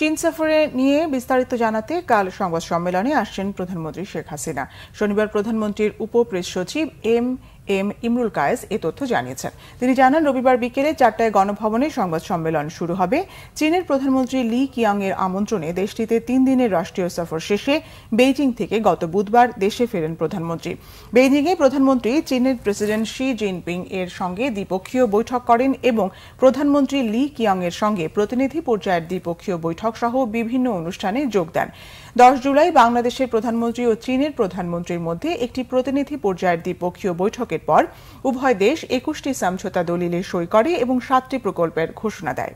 চীন সফরে নিয়ে বিস্তারিত জানাতে কাল সংবাদ সম্মেলনে আসছেন প্রধানমন্ত্রী শেখ হাসিনা শনিবার প্রধানমন্ত্রীর উপ প্রেস সচিব এম এম ইমরুল কায়েস এ তথ্য জানিয়েছেন তিনি জানান রবিবার বিকেলে চারটায় গণভবনে সংবাদ সম্মেলন শুরু হবে চীনের প্রধানমন্ত্রী লি কিয়াং এর আমন্ত্রণে দেশটিতে তিন দিনের রাষ্ট্রীয় সফর শেষে বেইজিং থেকে গত বুধবার দেশে ফেরেন প্রধানমন্ত্রী বেইজিংয়ে প্রধানমন্ত্রী চীনের প্রেসিডেন্ট শি জিনপিং এর সঙ্গে দ্বিপক্ষীয় বৈঠক করেন এবং প্রধানমন্ত্রী লি কিয়াং এর সঙ্গে প্রতিনিধি পর্যায়ের দ্বিপক্ষীয় বৈঠক সহ বিভিন্ন অনুষ্ঠানে যোগ দেন দশ জুলাই বাংলাদেশের প্রধানমন্ত্রী ও চীনের প্রধানমন্ত্রীর মধ্যে একটি প্রতিনিধি পর্যায়ের দ্বিপক্ষীয় বৈঠকে বৈঠকের পর উভয় দেশ একুশটি সমঝোতা দলিলে সই করে এবং সাতটি প্রকল্পের ঘোষণা দেয়